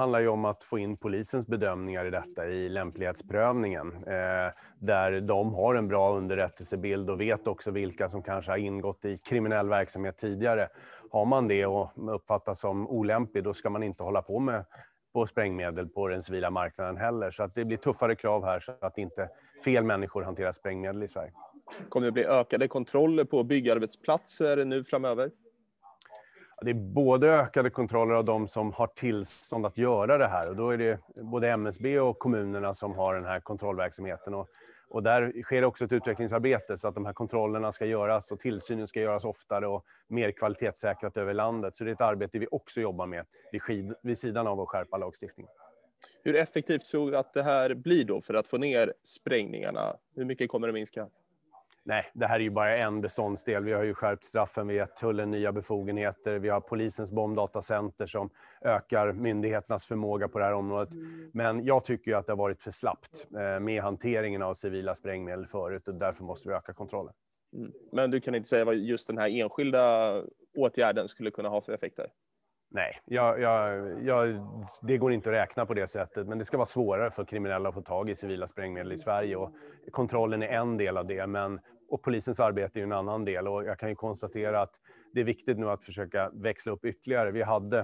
handlar ju om att få in polisens bedömningar i detta i lämplighetsprövningen. Eh, där de har en bra underrättelsebild och vet också vilka som kanske har ingått i kriminell verksamhet tidigare. Har man det och uppfattas som olämplig, då ska man inte hålla på med på sprängmedel på den civila marknaden heller. Så att det blir tuffare krav här så att inte fel människor hanterar sprängmedel i Sverige. Kommer det bli ökade kontroller på byggarbetsplatser nu framöver? det är både ökade kontroller av de som har tillstånd att göra det här och då är det både MSB och kommunerna som har den här kontrollverksamheten. Och, och där sker också ett utvecklingsarbete så att de här kontrollerna ska göras och tillsynen ska göras oftare och mer kvalitetssäkrat över landet. Så det är ett arbete vi också jobbar med vid, vid sidan av att skärpa lagstiftningen. Hur effektivt tror du att det här blir då för att få ner sprängningarna? Hur mycket kommer det minska? Nej, det här är ju bara en beståndsdel. Vi har ju skärpt straffen, vi har gett tullen nya befogenheter, vi har polisens bombdatacenter som ökar myndigheternas förmåga på det här området. Men jag tycker ju att det har varit för slappt eh, med hanteringen av civila sprängmedel förut och därför måste vi öka kontrollen. Mm. Men du kan inte säga vad just den här enskilda åtgärden skulle kunna ha för effekter? Nej, jag, jag, jag, det går inte att räkna på det sättet. Men det ska vara svårare för kriminella att få tag i civila sprängmedel i Sverige. Och kontrollen är en del av det, men, och polisens arbete är en annan del. Och jag kan ju konstatera att det är viktigt nu att försöka växla upp ytterligare. Vi hade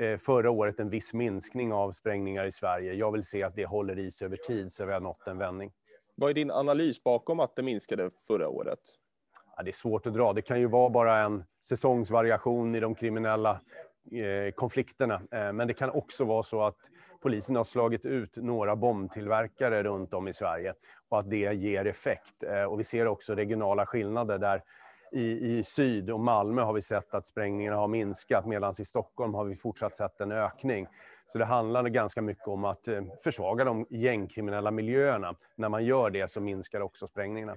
eh, förra året en viss minskning av sprängningar i Sverige. Jag vill se att det håller i sig över tid så vi har nått en vändning. Vad är din analys bakom att det minskade förra året? Ja, det är svårt att dra. Det kan ju vara bara en säsongsvariation i de kriminella Eh, konflikterna. Eh, men det kan också vara så att polisen har slagit ut några bombtillverkare runt om i Sverige och att det ger effekt. Eh, och vi ser också regionala skillnader där i, i syd och Malmö har vi sett att sprängningarna har minskat medan i Stockholm har vi fortsatt sett en ökning. Så det handlar ganska mycket om att försvaga de gängkriminella miljöerna. När man gör det så minskar också sprängningarna.